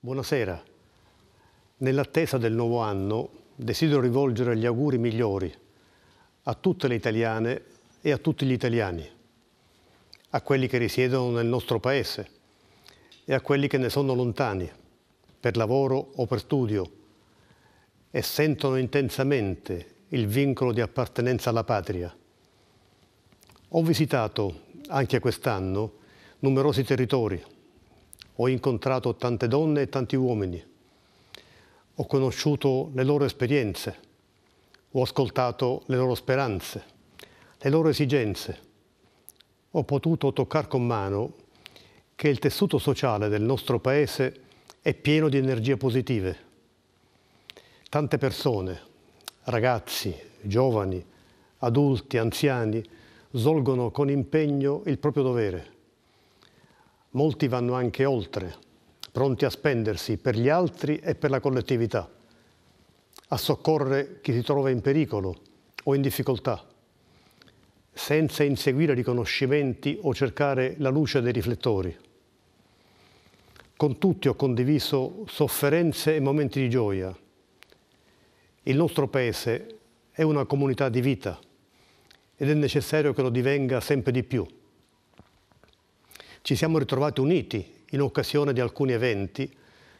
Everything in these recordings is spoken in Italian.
Buonasera. Nell'attesa del nuovo anno desidero rivolgere gli auguri migliori a tutte le italiane e a tutti gli italiani, a quelli che risiedono nel nostro paese e a quelli che ne sono lontani, per lavoro o per studio, e sentono intensamente il vincolo di appartenenza alla patria. Ho visitato anche quest'anno numerosi territori ho incontrato tante donne e tanti uomini. Ho conosciuto le loro esperienze. Ho ascoltato le loro speranze, le loro esigenze. Ho potuto toccare con mano che il tessuto sociale del nostro Paese è pieno di energie positive. Tante persone, ragazzi, giovani, adulti, anziani, svolgono con impegno il proprio dovere Molti vanno anche oltre, pronti a spendersi per gli altri e per la collettività, a soccorrere chi si trova in pericolo o in difficoltà, senza inseguire riconoscimenti o cercare la luce dei riflettori. Con tutti ho condiviso sofferenze e momenti di gioia. Il nostro Paese è una comunità di vita ed è necessario che lo divenga sempre di più ci siamo ritrovati uniti in occasione di alcuni eventi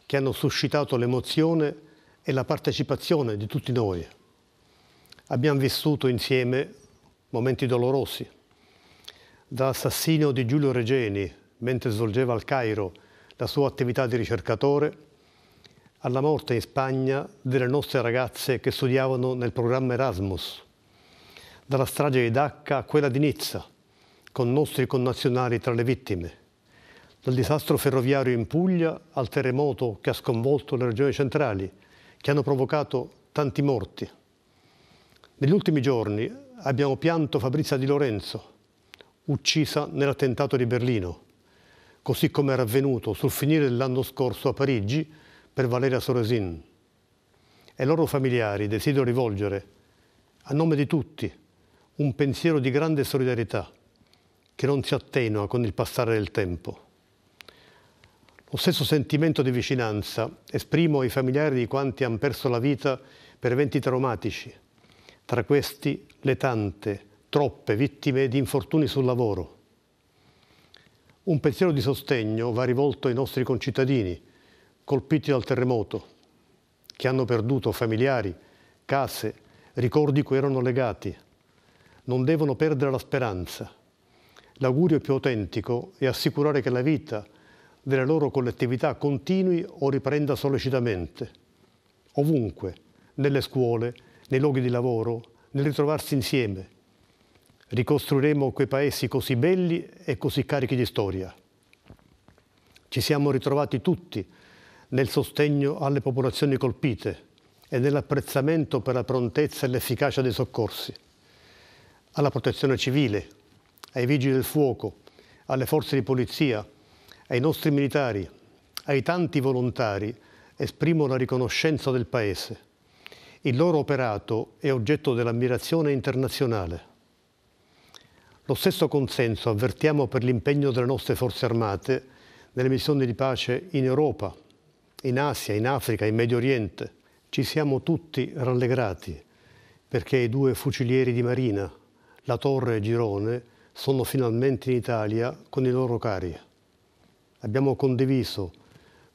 che hanno suscitato l'emozione e la partecipazione di tutti noi. Abbiamo vissuto insieme momenti dolorosi, dall'assassinio di Giulio Regeni mentre svolgeva al Cairo la sua attività di ricercatore, alla morte in Spagna delle nostre ragazze che studiavano nel programma Erasmus, dalla strage di Dacca a quella di Nizza, con nostri connazionali tra le vittime dal disastro ferroviario in Puglia al terremoto che ha sconvolto le regioni centrali, che hanno provocato tanti morti. Negli ultimi giorni abbiamo pianto Fabrizia Di Lorenzo, uccisa nell'attentato di Berlino, così come era avvenuto sul finire dell'anno scorso a Parigi per Valeria Soresin. Ai loro familiari desidero rivolgere, a nome di tutti, un pensiero di grande solidarietà che non si attenua con il passare del tempo. Lo stesso sentimento di vicinanza esprimo ai familiari di quanti hanno perso la vita per eventi traumatici, tra questi le tante, troppe vittime di infortuni sul lavoro. Un pensiero di sostegno va rivolto ai nostri concittadini colpiti dal terremoto, che hanno perduto familiari, case, ricordi cui erano legati. Non devono perdere la speranza. L'augurio più autentico è assicurare che la vita, della loro collettività continui o riprenda sollecitamente, ovunque, nelle scuole, nei luoghi di lavoro, nel ritrovarsi insieme. Ricostruiremo quei paesi così belli e così carichi di storia. Ci siamo ritrovati tutti nel sostegno alle popolazioni colpite e nell'apprezzamento per la prontezza e l'efficacia dei soccorsi, alla protezione civile, ai vigili del fuoco, alle forze di polizia, ai nostri militari, ai tanti volontari, esprimo la riconoscenza del Paese. Il loro operato è oggetto dell'ammirazione internazionale. Lo stesso consenso avvertiamo per l'impegno delle nostre forze armate nelle missioni di pace in Europa, in Asia, in Africa, in Medio Oriente. Ci siamo tutti rallegrati perché i due fucilieri di Marina, La Torre e Girone, sono finalmente in Italia con i loro cari abbiamo condiviso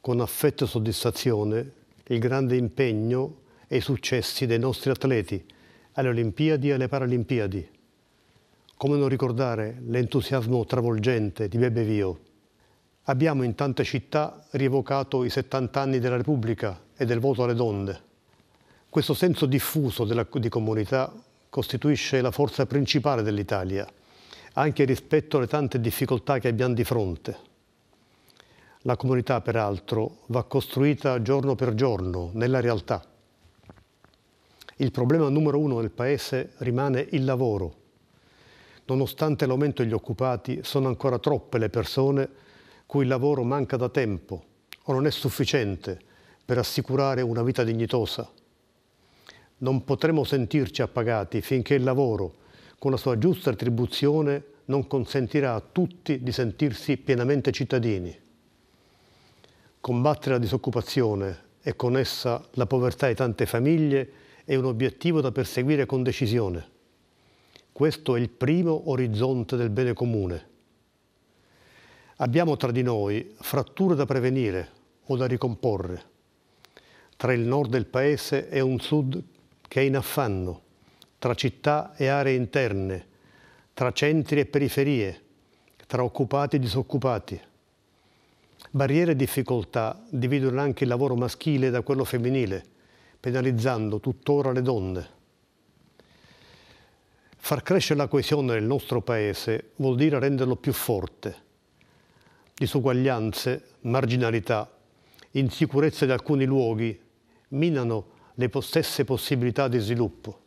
con affetto e soddisfazione il grande impegno e i successi dei nostri atleti alle Olimpiadi e alle Paralimpiadi. Come non ricordare l'entusiasmo travolgente di Bebe Vio? Abbiamo in tante città rievocato i 70 anni della Repubblica e del voto alle donne. Questo senso diffuso della, di comunità costituisce la forza principale dell'Italia, anche rispetto alle tante difficoltà che abbiamo di fronte. La comunità, peraltro, va costruita giorno per giorno, nella realtà. Il problema numero uno del Paese rimane il lavoro. Nonostante l'aumento degli occupati, sono ancora troppe le persone cui il lavoro manca da tempo o non è sufficiente per assicurare una vita dignitosa. Non potremo sentirci appagati finché il lavoro, con la sua giusta attribuzione, non consentirà a tutti di sentirsi pienamente cittadini. Combattere la disoccupazione e con essa la povertà di tante famiglie è un obiettivo da perseguire con decisione. Questo è il primo orizzonte del bene comune. Abbiamo tra di noi fratture da prevenire o da ricomporre. Tra il nord del paese e un sud che è in affanno, tra città e aree interne, tra centri e periferie, tra occupati e disoccupati Barriere e difficoltà dividono anche il lavoro maschile da quello femminile, penalizzando tuttora le donne. Far crescere la coesione nel nostro Paese vuol dire renderlo più forte. Disuguaglianze, marginalità, insicurezze di alcuni luoghi minano le stesse possibilità di sviluppo.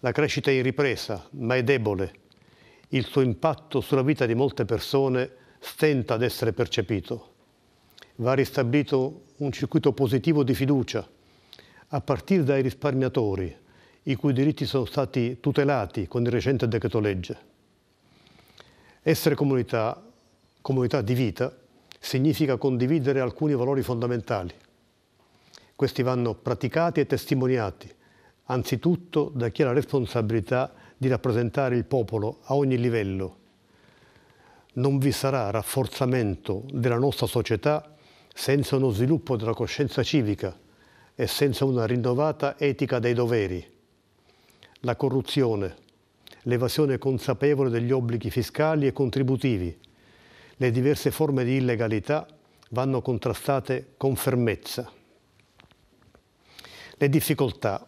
La crescita è in ripresa, ma è debole. Il suo impatto sulla vita di molte persone è stenta ad essere percepito. Va ristabilito un circuito positivo di fiducia, a partire dai risparmiatori, i cui diritti sono stati tutelati con il recente decreto legge. Essere comunità, comunità di vita, significa condividere alcuni valori fondamentali. Questi vanno praticati e testimoniati, anzitutto da chi ha la responsabilità di rappresentare il popolo a ogni livello, non vi sarà rafforzamento della nostra società senza uno sviluppo della coscienza civica e senza una rinnovata etica dei doveri. La corruzione, l'evasione consapevole degli obblighi fiscali e contributivi, le diverse forme di illegalità vanno contrastate con fermezza. Le difficoltà,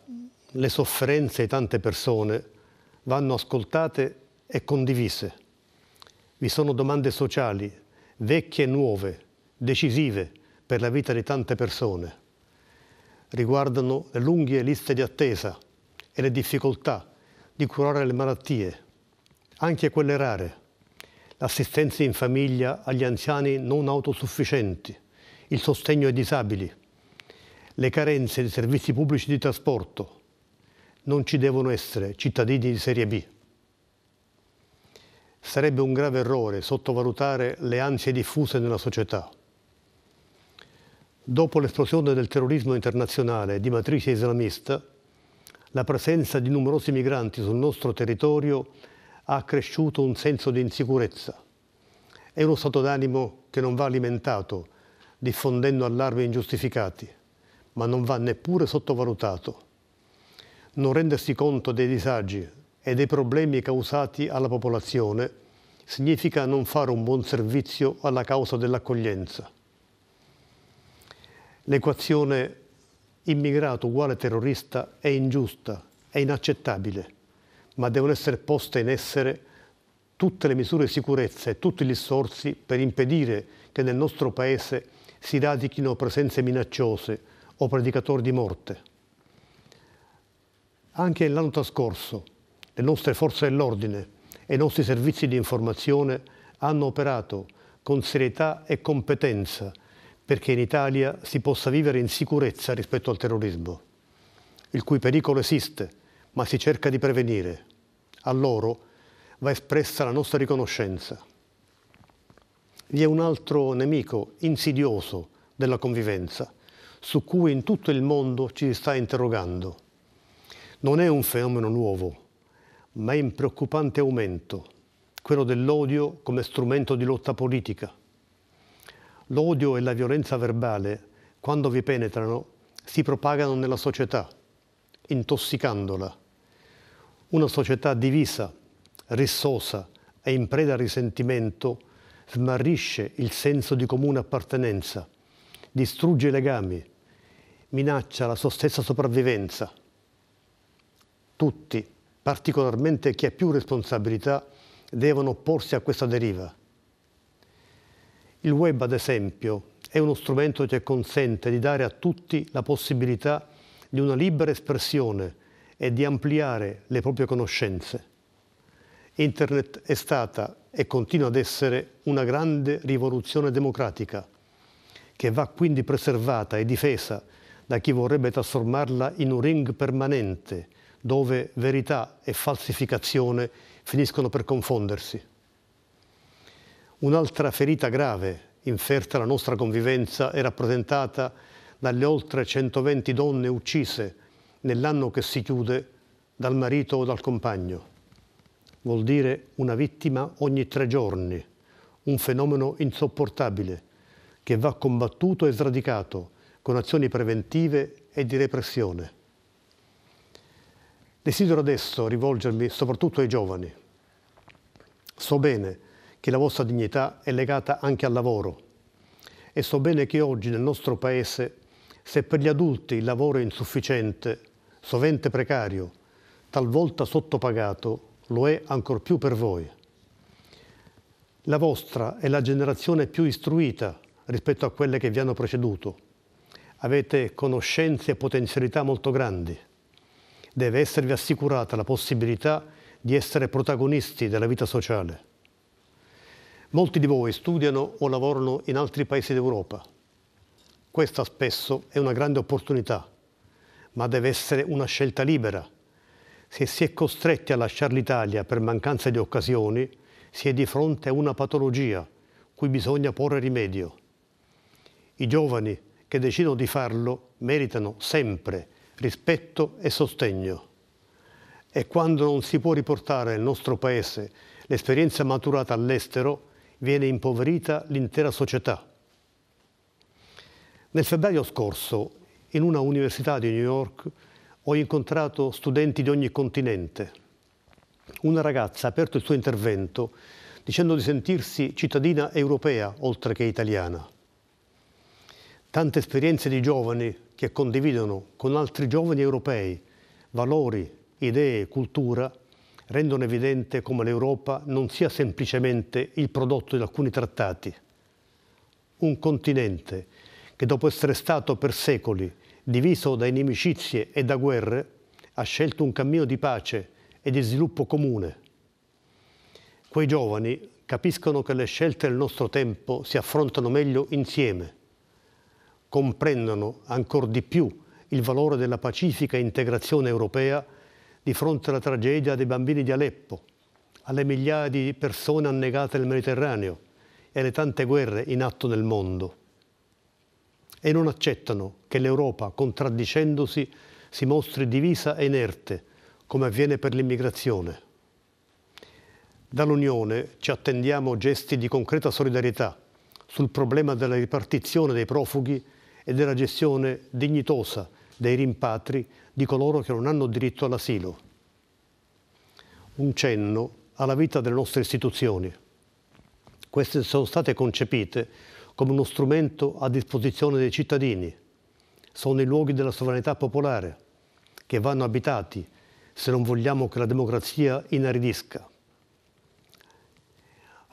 le sofferenze di tante persone vanno ascoltate e condivise vi sono domande sociali, vecchie e nuove, decisive per la vita di tante persone. Riguardano le lunghe liste di attesa e le difficoltà di curare le malattie, anche quelle rare, l'assistenza in famiglia agli anziani non autosufficienti, il sostegno ai disabili, le carenze di servizi pubblici di trasporto. Non ci devono essere cittadini di serie B. Sarebbe un grave errore sottovalutare le ansie diffuse nella società. Dopo l'esplosione del terrorismo internazionale di matrice islamista, la presenza di numerosi migranti sul nostro territorio ha accresciuto un senso di insicurezza È uno stato d'animo che non va alimentato, diffondendo allarmi ingiustificati, ma non va neppure sottovalutato. Non rendersi conto dei disagi, e dei problemi causati alla popolazione significa non fare un buon servizio alla causa dell'accoglienza. L'equazione immigrato uguale terrorista è ingiusta, è inaccettabile, ma devono essere poste in essere tutte le misure di sicurezza e tutti gli sforzi per impedire che nel nostro Paese si radichino presenze minacciose o predicatori di morte. Anche l'anno trascorso le nostre forze dell'ordine e i nostri servizi di informazione hanno operato con serietà e competenza perché in Italia si possa vivere in sicurezza rispetto al terrorismo, il cui pericolo esiste, ma si cerca di prevenire. A loro va espressa la nostra riconoscenza. Vi è un altro nemico insidioso della convivenza, su cui in tutto il mondo ci si sta interrogando. Non è un fenomeno nuovo, ma in preoccupante aumento, quello dell'odio come strumento di lotta politica. L'odio e la violenza verbale, quando vi penetrano, si propagano nella società, intossicandola. Una società divisa, rissosa e in preda al risentimento smarrisce il senso di comune appartenenza, distrugge i legami, minaccia la sua stessa sopravvivenza. Tutti particolarmente chi ha più responsabilità, devono opporsi a questa deriva. Il web, ad esempio, è uno strumento che consente di dare a tutti la possibilità di una libera espressione e di ampliare le proprie conoscenze. Internet è stata e continua ad essere una grande rivoluzione democratica, che va quindi preservata e difesa da chi vorrebbe trasformarla in un ring permanente dove verità e falsificazione finiscono per confondersi. Un'altra ferita grave inferta alla nostra convivenza è rappresentata dalle oltre 120 donne uccise nell'anno che si chiude dal marito o dal compagno. Vuol dire una vittima ogni tre giorni, un fenomeno insopportabile che va combattuto e sradicato con azioni preventive e di repressione. Desidero adesso rivolgermi soprattutto ai giovani. So bene che la vostra dignità è legata anche al lavoro e so bene che oggi nel nostro Paese, se per gli adulti il lavoro è insufficiente, sovente precario, talvolta sottopagato, lo è ancor più per voi. La vostra è la generazione più istruita rispetto a quelle che vi hanno preceduto. Avete conoscenze e potenzialità molto grandi deve esservi assicurata la possibilità di essere protagonisti della vita sociale. Molti di voi studiano o lavorano in altri paesi d'Europa. Questa spesso è una grande opportunità, ma deve essere una scelta libera. Se si è costretti a lasciare l'Italia per mancanza di occasioni, si è di fronte a una patologia cui bisogna porre rimedio. I giovani che decidono di farlo meritano sempre rispetto e sostegno. E quando non si può riportare nel nostro Paese l'esperienza maturata all'estero, viene impoverita l'intera società. Nel febbraio scorso, in una università di New York, ho incontrato studenti di ogni continente. Una ragazza ha aperto il suo intervento dicendo di sentirsi cittadina europea oltre che italiana tante esperienze di giovani che condividono con altri giovani europei valori, idee, cultura, rendono evidente come l'Europa non sia semplicemente il prodotto di alcuni trattati. Un continente che dopo essere stato per secoli diviso da inimicizie e da guerre, ha scelto un cammino di pace e di sviluppo comune. Quei giovani capiscono che le scelte del nostro tempo si affrontano meglio insieme comprendono ancora di più il valore della pacifica integrazione europea di fronte alla tragedia dei bambini di Aleppo, alle migliaia di persone annegate nel Mediterraneo e alle tante guerre in atto nel mondo. E non accettano che l'Europa, contraddicendosi, si mostri divisa e inerte, come avviene per l'immigrazione. Dall'Unione ci attendiamo gesti di concreta solidarietà sul problema della ripartizione dei profughi e della gestione dignitosa dei rimpatri di coloro che non hanno diritto all'asilo. Un cenno alla vita delle nostre istituzioni. Queste sono state concepite come uno strumento a disposizione dei cittadini. Sono i luoghi della sovranità popolare che vanno abitati se non vogliamo che la democrazia inaridisca.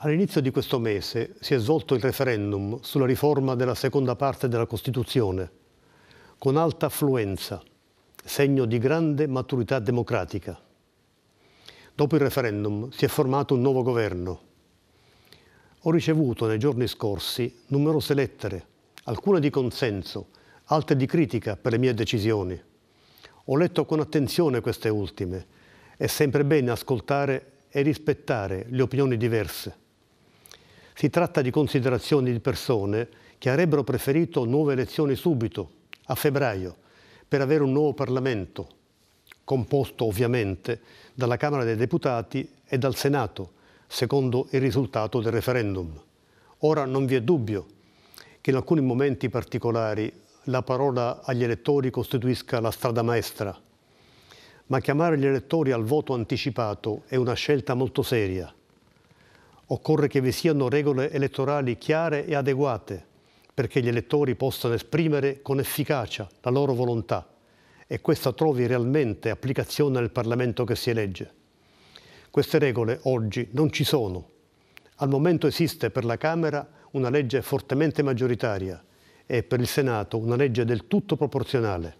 All'inizio di questo mese si è svolto il referendum sulla riforma della seconda parte della Costituzione, con alta affluenza, segno di grande maturità democratica. Dopo il referendum si è formato un nuovo governo. Ho ricevuto nei giorni scorsi numerose lettere, alcune di consenso, altre di critica per le mie decisioni. Ho letto con attenzione queste ultime. È sempre bene ascoltare e rispettare le opinioni diverse si tratta di considerazioni di persone che avrebbero preferito nuove elezioni subito, a febbraio, per avere un nuovo Parlamento, composto ovviamente dalla Camera dei Deputati e dal Senato, secondo il risultato del referendum. Ora non vi è dubbio che in alcuni momenti particolari la parola agli elettori costituisca la strada maestra, ma chiamare gli elettori al voto anticipato è una scelta molto seria Occorre che vi siano regole elettorali chiare e adeguate perché gli elettori possano esprimere con efficacia la loro volontà e questa trovi realmente applicazione nel Parlamento che si elegge. Queste regole oggi non ci sono. Al momento esiste per la Camera una legge fortemente maggioritaria e per il Senato una legge del tutto proporzionale.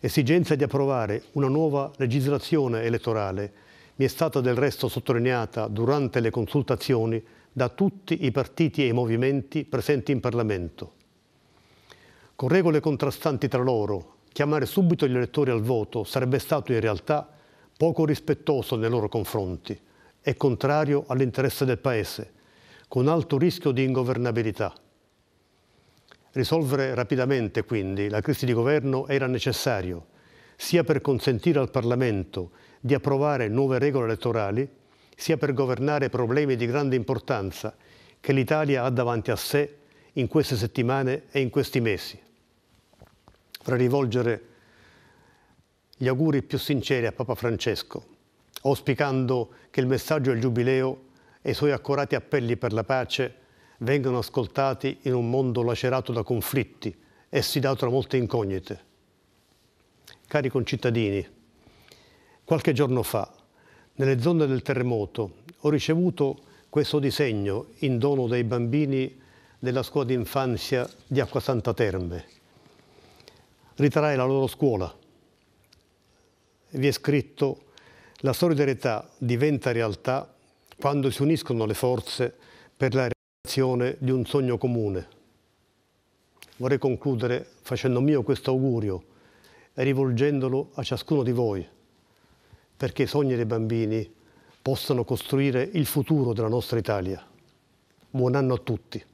L'esigenza di approvare una nuova legislazione elettorale mi è stata del resto sottolineata durante le consultazioni da tutti i partiti e i movimenti presenti in Parlamento. Con regole contrastanti tra loro, chiamare subito gli elettori al voto sarebbe stato in realtà poco rispettoso nei loro confronti e contrario all'interesse del Paese, con alto rischio di ingovernabilità. Risolvere rapidamente, quindi, la crisi di governo era necessario, sia per consentire al Parlamento di approvare nuove regole elettorali, sia per governare problemi di grande importanza che l'Italia ha davanti a sé in queste settimane e in questi mesi. Vorrei rivolgere gli auguri più sinceri a Papa Francesco, auspicando che il messaggio del Giubileo e i suoi accorati appelli per la pace vengano ascoltati in un mondo lacerato da conflitti e si da molte incognite. Cari concittadini, Qualche giorno fa, nelle zone del terremoto, ho ricevuto questo disegno in dono dei bambini della scuola d'infanzia di Acquasanta Terme. Ritrae la loro scuola. Vi è scritto la solidarietà diventa realtà quando si uniscono le forze per la realizzazione di un sogno comune. Vorrei concludere facendo mio questo augurio e rivolgendolo a ciascuno di voi perché i sogni dei bambini possano costruire il futuro della nostra Italia. Buon anno a tutti.